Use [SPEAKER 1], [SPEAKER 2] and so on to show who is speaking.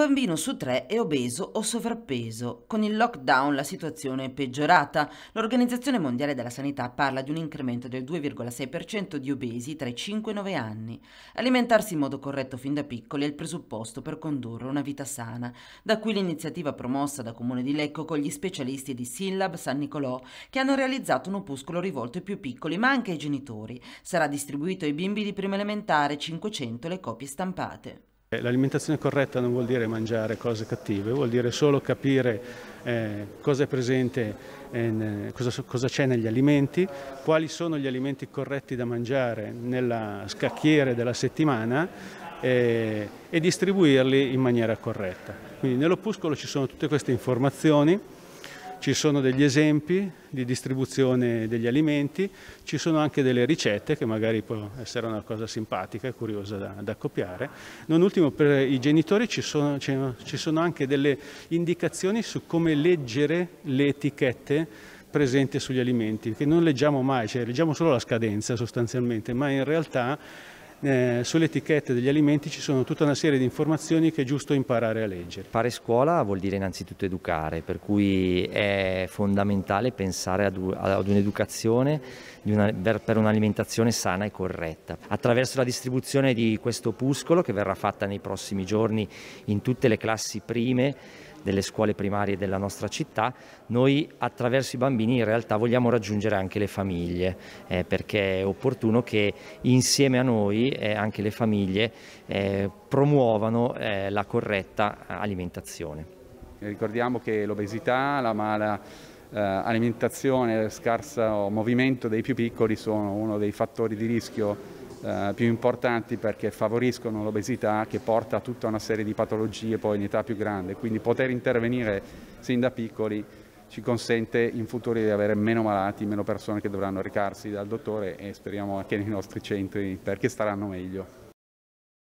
[SPEAKER 1] bambino su tre è obeso o sovrappeso. Con il lockdown la situazione è peggiorata. L'Organizzazione Mondiale della Sanità parla di un incremento del 2,6% di obesi tra i 5 e i 9 anni. Alimentarsi in modo corretto fin da piccoli è il presupposto per condurre una vita sana. Da qui l'iniziativa promossa da Comune di Lecco con gli specialisti di Sillab San Nicolò che hanno realizzato un opuscolo rivolto ai più piccoli ma anche ai genitori. Sarà distribuito ai bimbi di prima elementare 500 le copie stampate.
[SPEAKER 2] Eh, l'alimentazione corretta non vuol dire mangiare cose cattive, vuol dire solo capire eh, cosa è presente, in, eh, cosa, cosa c'è negli alimenti, quali sono gli alimenti corretti da mangiare nella scacchiere della settimana e, eh, e distribuirli in maniera corretta. Quindi nell'opuscolo ci sono tutte queste informazioni ci sono degli esempi di distribuzione degli alimenti, ci sono anche delle ricette che magari può essere una cosa simpatica e curiosa da, da, copiare. Non ultimo per i genitori ci sono, ci sono anche delle indicazioni su come leggere le etichette presenti sugli alimenti, che non leggiamo mai, cioè leggiamo solo la scadenza sostanzialmente, ma in realtà eh, sulle etichette degli alimenti ci sono tutta una serie di informazioni che è giusto
[SPEAKER 3] imparare a leggere. Fare scuola vuol dire innanzitutto educare, per cui è fondamentale pensare ad, un'educazione una, per un'alimentazione sana e corretta. Attraverso la distribuzione di questo opuscolo che verrà fatta nei prossimi giorni in tutte le classi prime, delle scuole primarie della nostra città, noi attraverso i bambini in realtà vogliamo raggiungere anche le famiglie, eh, perché è opportuno che insieme a noi eh, anche le famiglie eh, promuovano eh, la corretta alimentazione.
[SPEAKER 4] Ricordiamo che l'obesità, la mala eh, alimentazione, lo scarso movimento dei più piccoli sono uno dei fattori di rischio eh, più importanti perché favoriscono l'obesità che porta a tutta una serie di patologie poi in età più grande, quindi poter intervenire sin da piccoli ci consente in futuro di avere meno malati, meno persone che dovranno recarsi dal dottore e speriamo anche nei nostri centri perché staranno meglio.